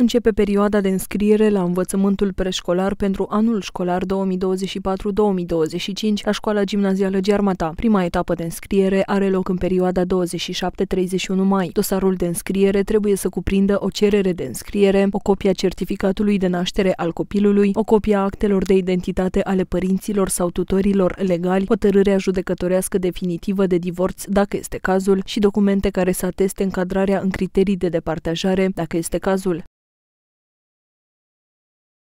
Începe perioada de înscriere la învățământul preșcolar pentru anul școlar 2024-2025 la școala gimnazială Giarmata. Prima etapă de înscriere are loc în perioada 27-31 mai. Dosarul de înscriere trebuie să cuprindă o cerere de înscriere, o copie a certificatului de naștere al copilului, o copie a actelor de identitate ale părinților sau tutorilor legali, hotărârea judecătorească definitivă de divorț, dacă este cazul, și documente care să ateste încadrarea în criterii de departajare, dacă este cazul.